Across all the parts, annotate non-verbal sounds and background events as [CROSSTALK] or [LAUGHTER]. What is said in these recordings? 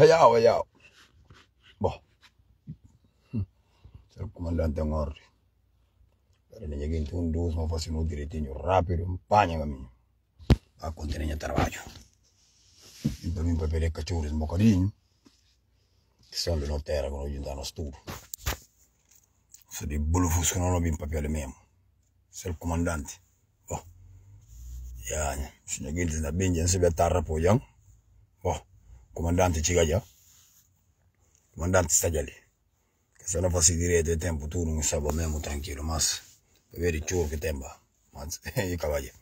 Hayao, hayao. Boh. Hmm. Sarap comandante ang ori. Pero ninyagin itong dos mo fácil kami. Ako din niya trabaho. Yung pa ming papel kachures mo karinyo. Kasi ang dinotera ko yung dano di bulo funzionano yung papel memo. Sarap comandante. Boh. Yan. Sinyagin din na binyan sa biyatarra Boh. Comandante Chigaya, comandante se Stajali, sana facilirete tempo tuno musaba memo tranquilo mas beberi chuo kitemba mas [LAUGHS] ikawaje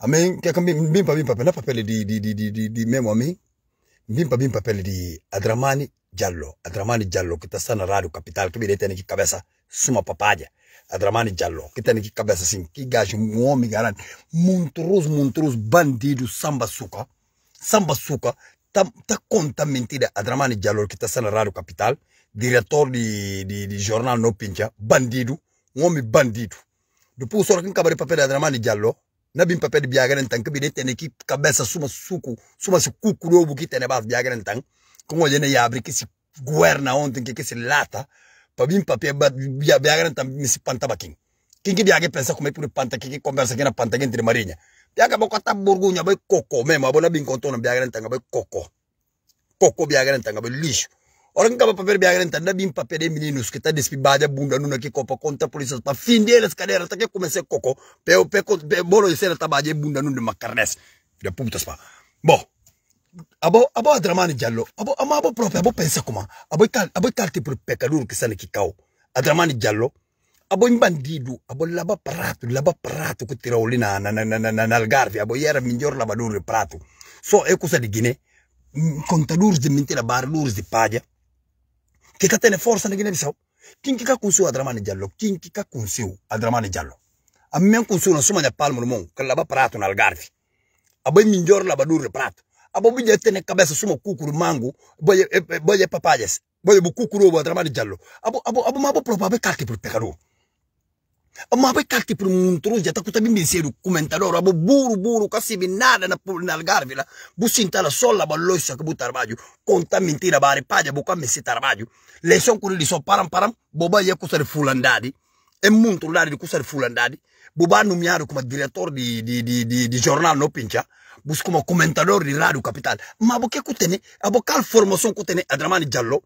ame kaka mbimpa bimpa pena papele di di di di di, di memo ame mbimpa bimpa pele di Adramani Jallo Adramani Jallo kita sana radio capital kibirete ni cabeza, suma papaja Adramani Jallo kita ni kikabesa sin kigashi muomi garante, montrose montrose bandido samba suca, samba suca, ta conta mentida adramani jalol kita sana raro capital diretor di, di, di jornal no pincha bandidu ngomi bandidu dupu soro kin kabari papel adramani jallo bim papel biagaren tan kabide ene ki kabesa suma suku suma si kuku do buki tene bas biagaren tan kongo jene guerna onten ke kisi lata bim papel biagaren tan misi panta baking kingi biage pensa come pure panta kiki conversa kina panta gente biaga boko ata bourgogne abe koko meme abona binkontono biagala ntanga abe koko koko biagala ntanga ba lish orang kaba papel biagala ntanda bim papel meninos que ta despi badia bunda nuna que copa conta polícia pa fim deles cadeiras até que comecei coco peo pe bolo de cera tabadia bunda nuna macarnes de putas pa bom abo abo adramani jallo abo ama abo proprio abo pensa como abo cal abo cal tipo pecador que ki kikao adramani jallo abbiamo bandido, abbiamo lavato prato, lavato prato che tirò lì nel garfio, abbiamo era miglior lavadore il prato. So, è cosa di Guinea, conta mm, l'ursi di mentira, bar l'ursi di paglia, che catene forza di Guinea-Bissau. Kinki ka kunsu adramani giallo, kinki ka kunsu adramani giallo. A me kunsu non sono da palmo mon, che lava prato nel garfio. Abbiamo miglior lavadore prato. Abbiamo biglietto nel cabeza, sono cucuru mango, voglio papayas, voglio cucuru adramani giallo. Abbiamo proprio calchi per il peccato. Oh, ma kalti pur munturus jata kuta bimbin seru komentaroro abo buru buru kasi binada na pur nal garvila businta la solla balloissa kabu tarbaju konta mentira bare paja buka messi tarbaju le son kuri li so param param boba ye kusare fulandadi e munturu lari di di fulandadi boba numiaru kuma direttore di di di di, di giornale no pincha bus kuma komentatore di radio capital ma abo ke kutene abo kal formation kutene adramani giallo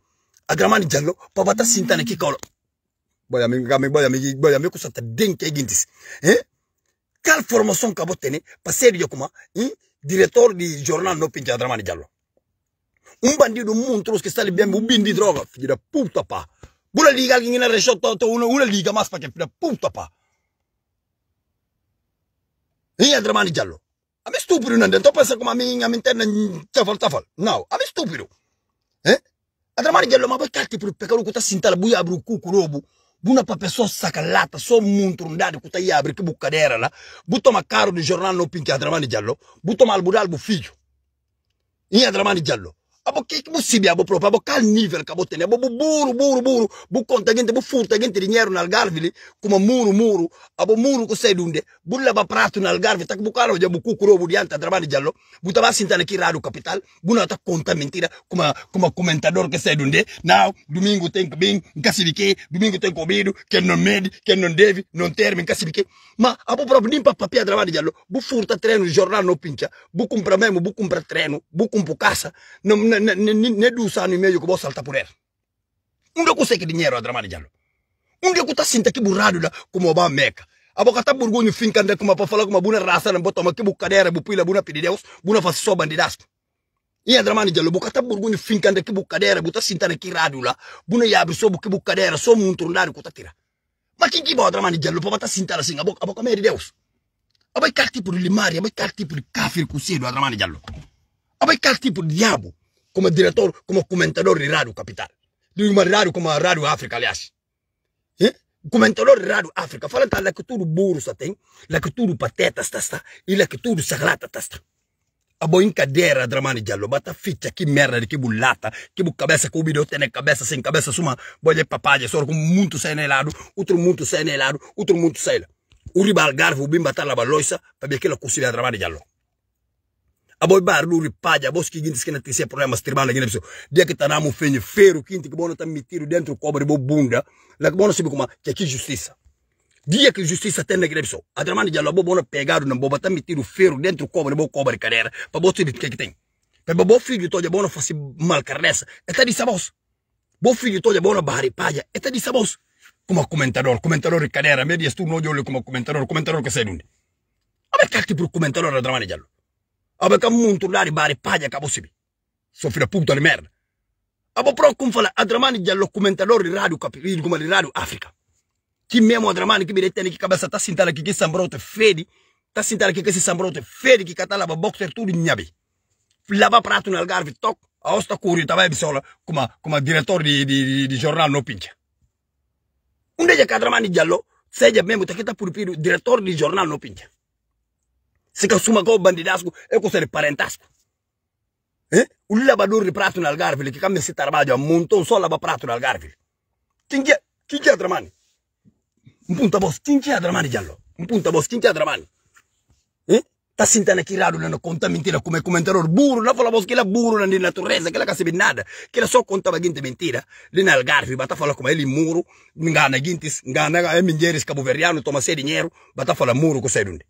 adramani giallo papata sintane kikolo boya mi ga boya mi boya mi kusanta denke gintis hein kal formation ka passé di kuma hein direttore di giornale no pinja dramani giallo un bandito un montro che sta lì ben un bin di droga figlio da puta pa pure liga che in resciotto uno una liga ma spa che da puta pa hein dramani giallo a me stupido non dentro pensa come a me in interna mm, tafal tafal no a me stupido hein a dramani giallo ma perché ti per perché lo che sta sintala buia bru cucurobu buna para pessoa lata só muito rundado que tá aí abre que bucadeira lá, buto uma caro do jornal no pinque Adramani Diallo, botou uma albudal bu filho, em Adramani Diallo abo que bu sibi abo proprio abo cal nível que abo tem abo buru buru buru bu conta gente bu furta gente dinheiro na Algarve como muro muro abo muro que sai dunde bu leva prato na Algarve tá que bu caro já bu cucuro bu diante trabalho jallo bu tava sinta aqui raro capital bu não tá conta mentira como como comentador que sai dunde now domingo tem que bem casibique domingo tem comido que não mede que não deve não termina casibique mas abo próprio limpa papia trabalho jallo bu furta treino jornal no pincha bu compra mesmo bu compra treino bu compra casa não nedusanu imeyo kubo salta purer unde kuseki dinyero adramani jalo unde kutasinta kiburadula kumoba meka abokata burgunyu finkande kuma pafala kuma buna rasa na botoma kibu kadere bupila buna pidideus buna fasiso bandidas iya dramani jalo bokata burgunyu finkande kibu kadere buta sintana kiradula buna yabiso bu kibu kadere so munturnari kutatira makingi ba dramani jalo pabata sintana singa abok aboka meri deus abai kar tipo de limari abai kar tipo de kafir kusedo dramani jalo abai kar tipo de diabo como diretor, como comentador de Rádio Capital. De uma rádio como a Rádio África, aliás. Hein? Eh? Comentador de Rádio África. Fala lá que tudo burro só tem, lá que tudo pateta está, está e lá que tudo sagrata está. está. A brincadeira, Dramani Diallo, bata ficha, que merda, que bulata, que cabeça com o tem cabeça, sem cabeça, suma, boia de papada, só com muito sai lado, outro muito sai lado, outro muito sai lá. O ribalgar, o bim tá na baloiça, para ver que ele de Dramani Diallo aboy bar luri paja bos que guindes que não tem problemas na guinda pessoa dia que tá na mufenye ferro quinto que não tá metido dentro cobre bo bunda lá que não sabe como que aqui justiça dia que justiça tem na guinda pessoa a dramani já lobo bono pegado na boba tá metido ferro dentro cobre bo cobre carreira para bos que que tem para bo filho todo não fosse mal carnessa está a sabos bo filho todo bono bari paja está a sabos como comentador comentador de carreira. medias tu não olho como comentador comentador que sei onde a ver que tipo comentador a de já aba muntu lari bari paja kabusibi sofira punta le merda A aba pro kumfala adramani jallo commentador radio kapiri kuma radio africa ki memo adramani kibire tene ki kabasa ta sintala ki sambrote fedi ta sintala ki kesi sambrote fedi ki katala ba boxer tu nyabi lava prato nel garvi toc a osta curio tava bisola kuma kuma direttore di di, di giornale no pincha un deja kadramani jallo seja memo taketa purpiru direttore di giornale no pincha se o ko eu eko sere parentasku O ulla de prato nel garfil que cambia si tarbaggio a só sola de prato é? quem chinchia chinchia dramani um punta boss é, dramani giallo um punta boss é, dramani eh ta sintana kiradu não conta mentira como commentatore burro não fala boss ele é burro na la que che la casa nada que la só conta de mentira lì algarve garfil bata fala come ele muro ngana gintis ngana e mingeris eh, toma tomasedi dinheiro bata fala muro cosedundi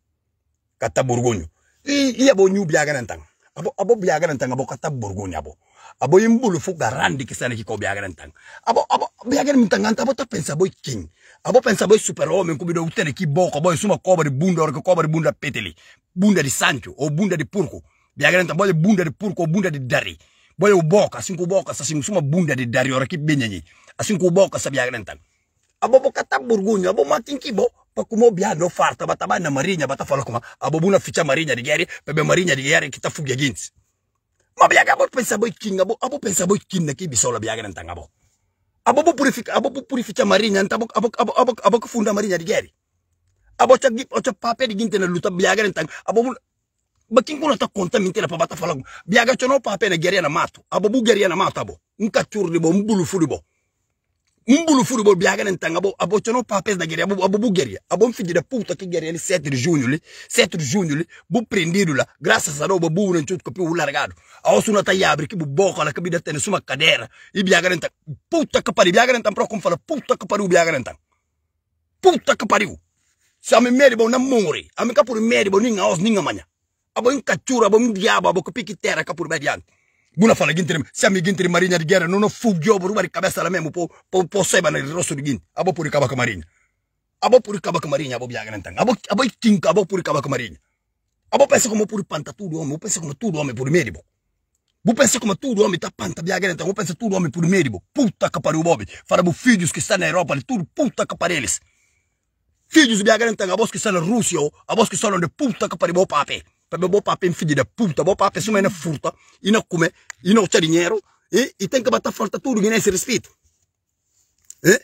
kata burgonyo iya bo nyu biaga nantang abo abo biaga nantang abo kata Borgonyo abo abo yimbulu fu garandi kisana kiko biaga nantang abo abo biaga nantang abo ta pensa boy king abo pensa boy super homme kubido utene kiboko boy suma koba di bunda orko koba di bunda peteli bunda di Sancho o bunda di Purko biaga nantang boy bunda di Purko bunda di Dari boy uboka sinkuboka sa suma bunda di Dari orki benyanyi asinkuboka sa biaga nantang abo bo kata burgonyo abo makin kibo pakumo byano farta batabana marinya batafala kuma abobuna ficha marinya digeri bebe marinya digeri kitafubya ginsi mabyaga bo pensa boy king abo abo pensa boy king na kibisola byaga ntanga bo abo bo purifika marinya ntabo abo abo abo abo kufunda marinya digeri abo cha gip pape diginte na luta byaga ntanga abo bakin kuna ta konta mintira pa batafala byaga chono pape na geria na matu abo bu geria na matu abo nka churdi bo mbulu fudi bo mbulu furu bol biaga nan tanga abo abo chono pa pes abo geria abo puta ki geria sete 7 junho li 7 junho li bu prendido lá graças a roba bu nan chut kopi u largado a osu na tayabri ki bu boca la kabida tene suma cadeira e biaga nan puta que pariu biaga nan tang pro fala puta que pariu puta que pariu se ame meri bo na mori ame kapur meri bo ninga os ninga manya abo in kachura abo diabo abo kopi ki terra kapur Buna fala se siamo gintri marina de guerra, não ho fuggio per rubare la memo, po po po seba nel rosso di gint. Abo puri cabaka marinha Abo puri cabaka marinha abo biaga nantang. Abo abo tinka, abo puri cabaka marinha Abo pensa come puri panta tudo homem, pensa como tudo homem puri medibo. Bu pensa como tudo homem tá panta biaga nantang, bu pensa tudo homem por medibo. Puta que pariu bobe. Fara bu filhos que está na Europa, tudo puta que eles, Filhos biaga nantang, abos que estão na Rússia, abos que estão de puta que pariu pape para bo pape mfidida punta bo pape suma ina furta ina kume ina ucha dinheiro e e tem que bater falta tudo que nesse respeito e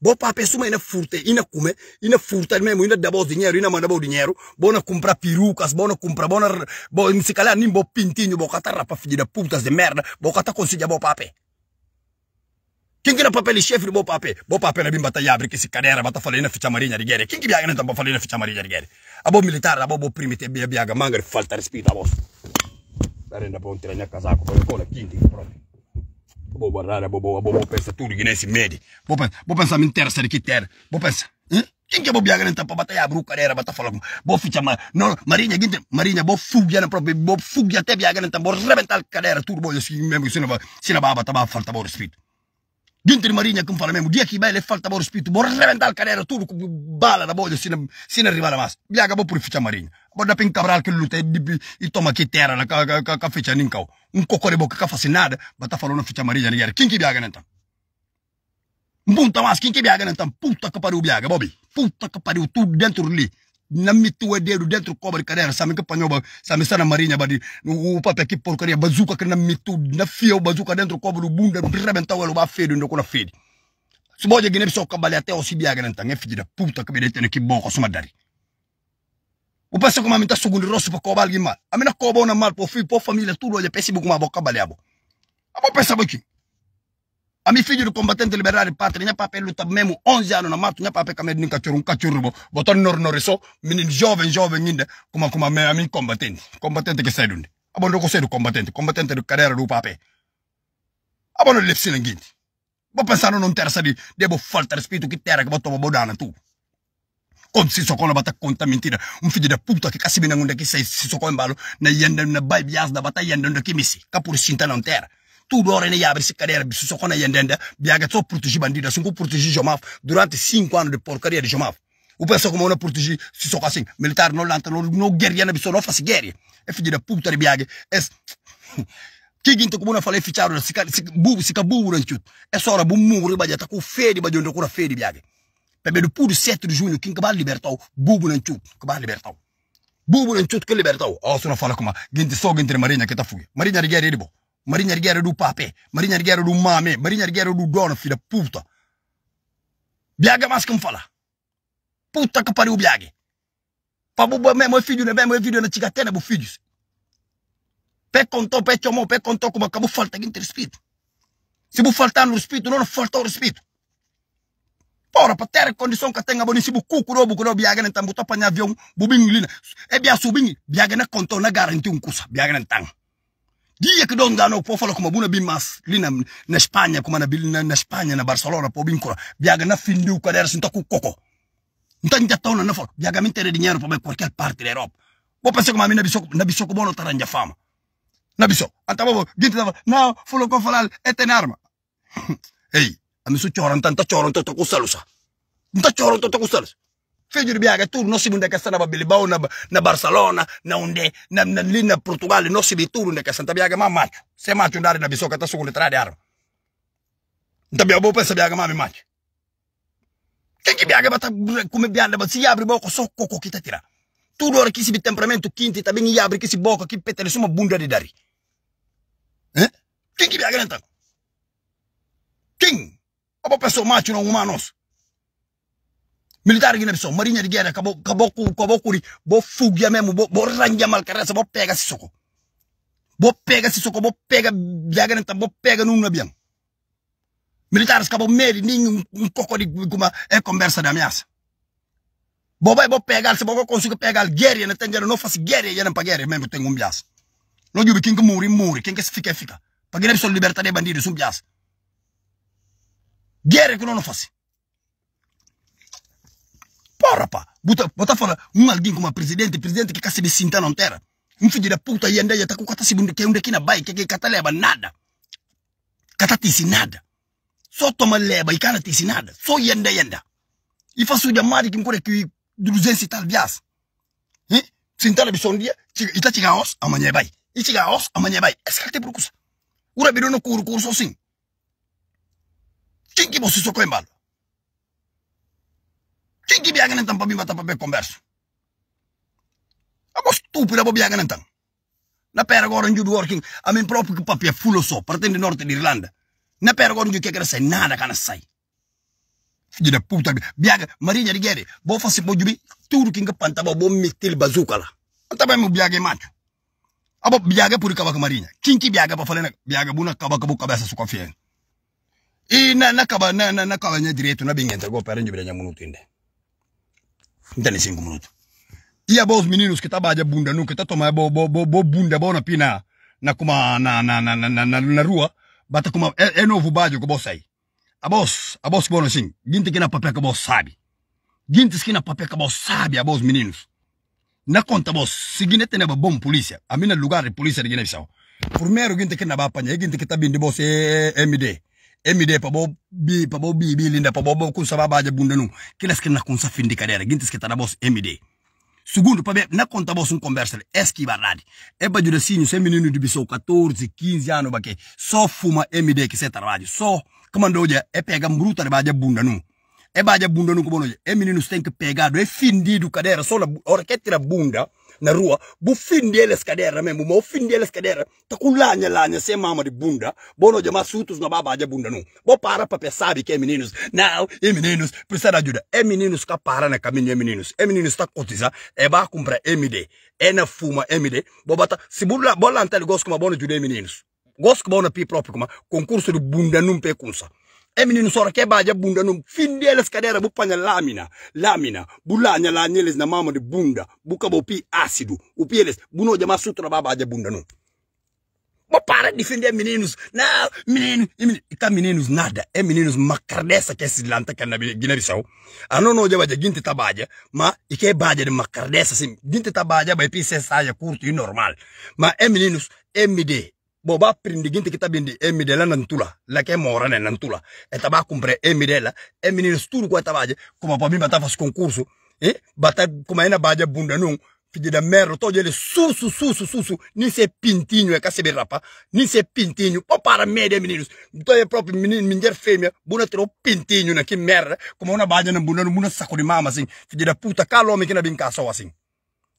bo pape suma ina furta ina kume ina furta mesmo ina dabo dinheiro ina manda bo dinheiro bona comprar perucas bona comprar bona bo se calhar nem bo pintinho bo catar rapa fidida putas de merda bo catar consiga bo pape kingi na papeli chef bo pape bo pape na bimba tayabri kisi karera bata falei na ficha marinha rigere. guerra kingi biaga na tamba falei na ficha marinha rigere. guerra abo militar abo bo primite bia biaga manga falta respeito a vos na ponte tirar minha casaco para cola kingi pronto bo barrara bo bo bo pensa tudo que nesse mede bo pensa bo pensa me interessa de que ter bo pensa hein eh? quem que é bobiaga nem tapa batalha abru carreira bata falando bo ficha ma não marinha gente marinha bo fugia na própria bo fugia até biaga nem tamba rebentar carreira tudo bo assim mesmo se não se não vai bater falta bo respeito de marinha como fala mesmo dia que belle ele falta por spirito, vor reventar carreira, tudo com bala da boio sin sin arrivare a Biaga bo purifica marinha Bo da pin cabral que luta e e toma aqui terra na ca ca ficha um Un cocore boca que faz nada, bata tá falou na ficha marinha nier. Quem que biaga então Punta mas quem que biaga então Puta que pariu biaga, Bobby. Puta que pariu tudo dentro ali na mitua dedo dentro cobra cadera sabe que panhou sabe sana marinha badi o papel aqui porcaria bazuca que na mitu na fio bazuca dentro cobra o bunda rebentou ela o feio não cola feio se pode ganhar só cabale até o sibiaga não tem filho da puta que me detém que bom com dari o passa como a minha segundo rosto para cobrar alguém mal a minha cobra não mal por filho por família tudo olha péssimo como a boca baleabo a boa pensa aqui a filha do combatente liberal de patria nya pape luta mesmo 11 anos na mata não pape kamed ninka churu nka churu bo boton nor noriso jovem jovem joven nyinde como kuma me ami combatente combatente sai sedunde abono ko do combatente combatente do carreira do pape abono lepsina ngindi bo pensano não terza di debo falta rispetto que terra che botomo bodana tu con si socola bata conta mentira um filho da puta che cassi binangunda che sei si socola in na yenda na bai bias da bata yende na kimisi kapur sinta non terra tudo hora nem abre se cadeira, só quando é entenda, biaga só proteger bandido, assim como proteger Jomaf durante cinco anos de porcaria de Jomaf. O pessoal como não proteger, se só assim, militar não lanta, não, não guerreia não pessoa, não faz guerra. É filho da puta de biaga. [LAUGHS] É... Que gente como não falei fichado, se bubu, se cabu, é só hora, bum, muro, badia, tá com fede, badia, onde eu cura fede, biaga. Pelo puro 7 de junho, quem que vai libertar o bubu não tchut, que vai libertar o bubu não tchut, que libertou o. Ah, se não fala como, gente só gente marinha que tá fugindo. Marinha de guerra, ele bom. Marina erghiere du pape, marina erghiere do mame, marina erghiere do dono, filha puta. Biaga mas que me fala. Puta que pariu, biaga. Pabu mesmo meu filho, né? Mesmo meu filho na tigatena, meu filho. Pé contou, pé chamou, pé contou como acabou falta no respeito. Se vou faltar no respeito, não faltou respeito. Porra, para ter condição que tenha bonito, se bu cuco, não, bu não, biaga, não, bu tá apanhar avião, bu bingo, é bia subinho, biaga não contou, não garantiu um curso, biaga não tem. dia kidongano pofala kuma buna bimas lina na Spanya kuma na bilina na Spanya na Barcelona po binkora biaga na findu kwa deres ntaku koko ntan jattauna na fot biaga min tere dinero po qualche parte d'Europe bo pense kuma mina bisoko na bisoko bono taranja fama na biso anta babo ginti na na fulo ko falal etenarma [LAUGHS] hey amisu choran tanta choron to kusalusa nta choron to kusalusa vitu biaga tu nosi bunda sana ba Bilbao na na Barcelona na onde na na lina Portugal nosi bitu ndeka santa biaga ma macho se macho ndari na bisoka segundo kule trade arma ntabia bo pesa biaga mami macho kiki biaga bata come biaga mas se abre boko so koko kitatira tudo ora kisi temperamento quinti também ia abre kisi boca que peta suma bunda de dari quem eh? que biaga ntan quem obo pessoa macho não humanos militari gi nebso mari nyadi gere kabo kabo ku kabo kuri bo fugia mesmo bo bo ranja mal karasa bo pega soco bo pega soco bo pega jaga nta bo pega nunna biam militares kabo meri ningu um coco de guma é conversa da minha bo vai bo pegar se bo consigo pegar guerra não tem não faço guerra já não para guerra mesmo tem um bias não jubi quem que muri muri quem que se fica fica para guerra só liberdade bandidos um bias guerra que não não faz Ora, pá, botar bota fala um alguém como presidente, presidente que quer se sinta então na terra. Um filho da puta e andei até tá com quatro segundos bunde que um daqui na baia que que cata leva nada. Cata tisi nada. Só toma leva e cara tisi nada. Só yanda yanda. E faço de mari que me que 200 e tal vias. Hein? Sentar a bição dia, e tá chega os amanhã vai. E chega os amanhã vai. Esse cara tem procura. o biru no curso assim. Quem que você só com embalo? Quem que biaga papi para mim matar para ver conversa? Amo estúpida para biaga Na pera agora onde do working, a mim próprio que papel full só, partindo do norte de Irlanda. Na pera agora onde que quer sair nada kana sai. Filho da puta, biaga, Maria de Guerre, vou fazer bom jubi, tudo que engapanta, vou meter bazuca lá. Anta bem meu biaga é macho. Abo biaga por cavaca marinha. Quem que biaga para falar biaga buna cavaca boca cabeça sua confiança. E na na cava na na na nya direito na bingenta, go pera onde nya mundo tende. Então, cinco minutos. E a os meninos que tá de bunda nunca, tá tomando é bo, bo, bo, bo bunda é boa na pina, na, kuma, na, na, na, na, na, na, rua, bata kuma, é, é novo bairro que você sai. A voz, a que boa assim, gente que na papel que você sabe. Gente que na papel que você sabe, a os meninos. Na conta você, se Guiné tem uma bom polícia, a mina lugar de polícia de Guiné-Bissau. Primeiro gente que na bapanha, é gente que tá vindo de você é MD emide pabo bi pabo bi bi linda pabo bo kun saba baje bunda nu kilas kin na kun sa findi kadera gintis ke tara bos emide segundo pabe na conta bos un conversa eski barradi e ba juda sinho se menino de biso 14 15 anos baque só fuma emide que se trabalho só comando já é pega bruta de baje bunda nu é baje bunda nu como no é menino tem que pegar é findido cadera só na hora que bunda na rua bufindele skadera membu mo findele skadera takulanya lanya se mama de bunda bono de sutus na baba de bunda nu bo para pape sabe que é meninos now e meninos precisa de ajuda é meninos ka para na caminho é meninos é meninos tá cotiza é ba comprar MD é na fuma MD bo bata se bula bola antel gosto como bono ajuda é meninos gosto como bono pi próprio como concurso de bunda não pe emini sora que baja bunda num findeles kadera bu panya lamina lamina bulanya la na mama de bunda buka bo ácido o pieles buno jama sutra baba ja bunda num Bo para de defender meninos. Não, menino, menino. meninos nada. É meninos macardessa que é Sri Lanka, que é na Guiné-Bissau. A não não java de guinte tabaja, mas e que é baja de macardessa assim. Guinte tabaja, vai pisar saia curto e normal. Mas é meninos, MD, boba ba prindigin tikita bindi emidela midela na lake morane nantula ntula eta ba kumpre e midela e minil sturu kwa tabaje kuma pa mimba tafas concurso eh bata kuma ina baje bunda nung da merro todo ele susu susu susu nem se pintinho é cacebe rapa nem se pintinho o para média meninos então é próprio menino mulher femia bunda tiro pintinho na que merda como uma baje na bunda numa saco de mama assim da puta calome que na brincação assim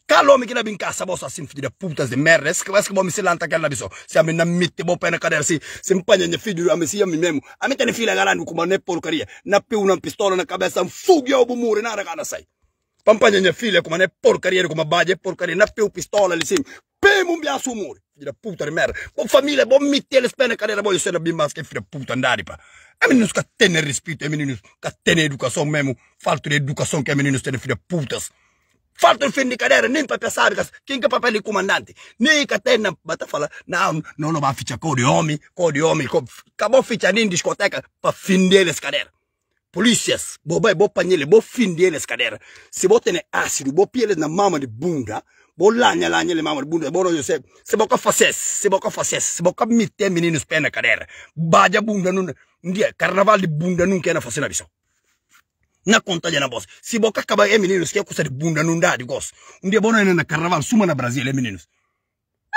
Calome que na bin casa bossa sim filho de putas de merda. Esse que vai que bom me silanta aquela biso. Se a mim na mite bom pé na cadeira se se empanha de filho a mim se a mim mesmo. A mim tem filha galando como não é porcaria. Na peu na pistola na cabeça, um fugue ao bumure na hora na sai. Pampanha de filha como não é porcaria, como baje porcaria. Na peu pistola ali sim. Pem um biaço humor. Filho da puta de merda. Bom família, bom meter eles pé na cadeira, bom eu a bem mais que filho da puta andar pá. É meninos que tem respeito, é meninos que tem educação mesmo. Falta de educação que é meninos têm filho de putas. Falta fim de carreira, nem para pensar quem que é papel de comandante. Nem que até na bata fala, não, não, não vai fichar cor de homem, cor de homem. Acabou fichando em discoteca para fim deles carreira. Polícias, boba e bo panele, bo fim deles carreira. Se bo tem ácido, bo pia na mama de bunda, bo lanha, lanha na mama de bunda, bo não sei. Se boca facesse, se boca facesse, se boca meter meninos pé na carreira. baja bunda, não, um dia, carnaval de bunda nunca quer na fazer na visão. na nakontaja na boss si siboka kaba eminenus ke kusa bunda nundadi gos ndia bona ena na carnaval suma na Brasil eminenus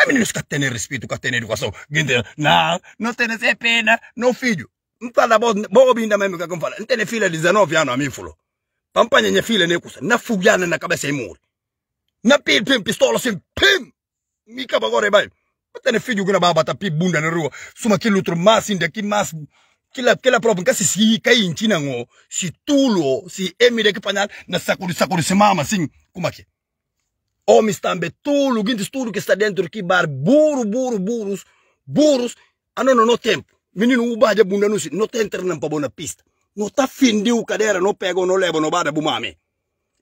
meninos ka tener respeito ka tener educação gente na não tenes é pena no filho mtala boss bogo binda meme ka kumfala ntene fila 19 ano amifulo pampanya nye fila nekusa na fugiana na kabesa imuri na pim pim pistola sim pim mikaba gore bai tene filho kuna baba tapi bunda na rua suma kilutro mas inda ki mas kila kila problem se si kai nchina ngo si tulo si emire que panal na sakuri sakuri simama sin kumake homens também tudo guindes tudo que está dentro aqui bar buru buru burus burus ah não não tempo menino o de bunda não se não tem treinando na pabona pista não tá findiu cadeira não pega não leva não bar de bumame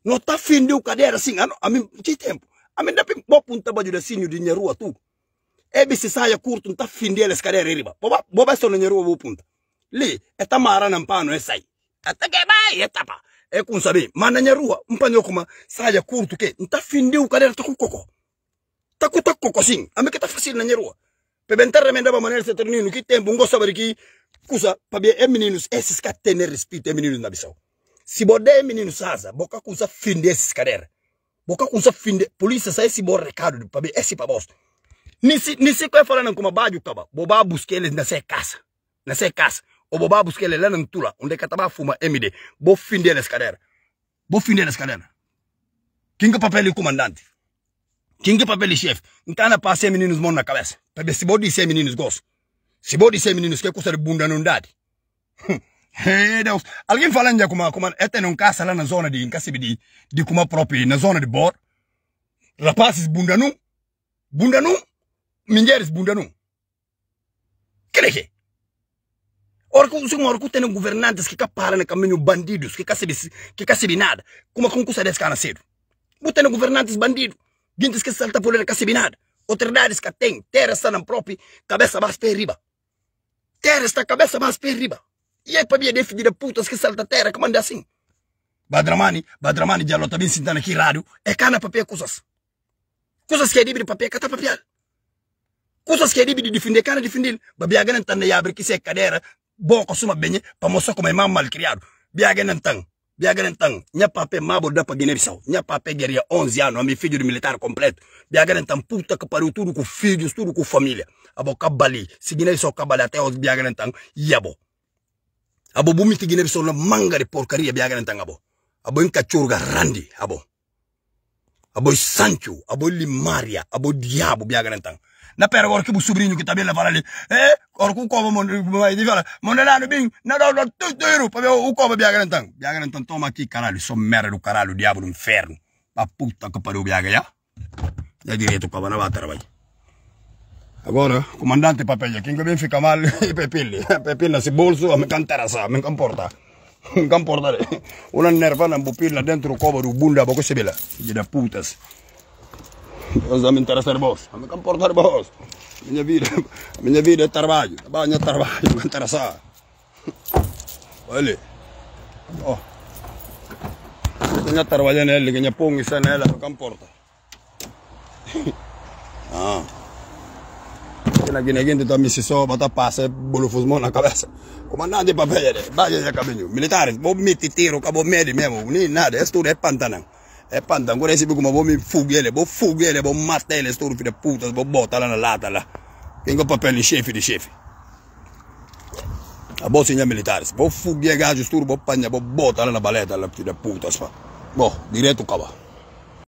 não tá findiu cadeira assim ah não a mim que tempo a mim dá para bom punta para ajudar sim o dinheiro a tudo é bem se saia curto não tá findiu as cadeiras riba boba boba só no dinheiro vou punta le etamara na mpano esai atakeba yetapa ekunsabe mana nyarua mpanyo kuma saya kurtu ke ntafindi ukadera takukoko takuta koko sin ameketa fasil na nyarua pebentar remenda ba manel seterninu ki tembungo sabariki kusa pabia emininus esiska tener respeito emininus na bisau sibode emininus sasa boka kusa finde esiskadera boka kusa finde polícia sai e sibo recado pabia esi pabos nisi nisi kwa fala kuma baju kaba boba busqueles na se kasa na se kasa obo babu skele lenen tula unde kataba fuma emide bo finde l'escadere bo finde l'escadere kinga papeli comandante kinga papeli chef ntana pa se meninos mon na cabeça pebe se bodi se meninos gos se bodi se meninos ke kusari bunda nundadi hm. Hey, Deus. Alguém falando já como como é ter um casa lá na zona de Incasibi de de como próprio na zona de Bor. Rapazes bundanum. Bundanum. Mulheres bundanum. Que é que? Ora, como se uma tem governantes que param no caminho bandidos, que caçam que de nada, como a custa desse cara cedo? Botando governantes bandidos, gente que salta por ele, caçam de nada. Autoridades que tem, terra está na própria, cabeça mais para riba. Terra está cabeça mais para riba. E aí é para mim é definida putas que salta terra, que manda assim. Badramani, Badramani Diallo tá bem sentando aqui rádio, é cana papel coisas. Coisas que é livre papel, que está papel. Coisas que é livre de defender, cana defender. Babiagana está na abre que se é cadeira, boko suma benye pamosoko maimam malcriado biagenen tang biagenen tang nya pape mabo da pa Guinea Bissau nya pape guerria 11 anos ami filho de militar completo biagenen tang puta que pariu tudo com filhos tudo com família abo kabali se Guinea Bissau kabali até os biagenen tang yabo abo bumi ti Guinea Bissau na manga de porcaria biagenen tang abo abo inka churga randi abo aboy Sancho, aboy Limaria, aboy Diabo, bia garantan. Na pera agora que o sobrinho que bem também leva ali, é, ora com o cova, ele fala, monelano bem, na dá tudo tuteiro, para ver o cova, bia garantan. Bia garantan, toma aqui, caralho, sou merda do caralho, diabo do inferno. A puta que pariu, bia, já? É direito, cova, não vai trabalhar. Agora, comandante Papelha, quem que vem fica mal, [LAUGHS] Pepilli. Pepilli, se bolso, me cantera, me comporta. [LAUGHS] Não Cam portare. Una na bupirla dentro do coboru bunda boco se bela. De da putas. Eu já me interessar boss. Não me cam boss. Minha vida, [LAUGHS] minha vida é trabalho. Trabalho, é trabalho, me interessar. [LAUGHS] Olha. Ó. Oh. Minha trabalha nela, ganha pão e sanela, Não importa. ah que na Guiné-Guiné está me só botar passa, bolo na cabeça. Comandante de papel, baixa de cabelo. Militares, vou meter tiro, acabou medo mesmo, nem nada, é tudo é pantanão. É pantanão, agora recebi como vou me fugar ele, vou fugar ele, vou matar ele, tudo filho de puta, vou botar lá na lata lá. Quem o papel de chefe de chefe? A bolsinha militares, vou fugar gajos tudo, vou panha, vou botar lá na baleta lá, filho de puta, só. Bom, direto, cabal.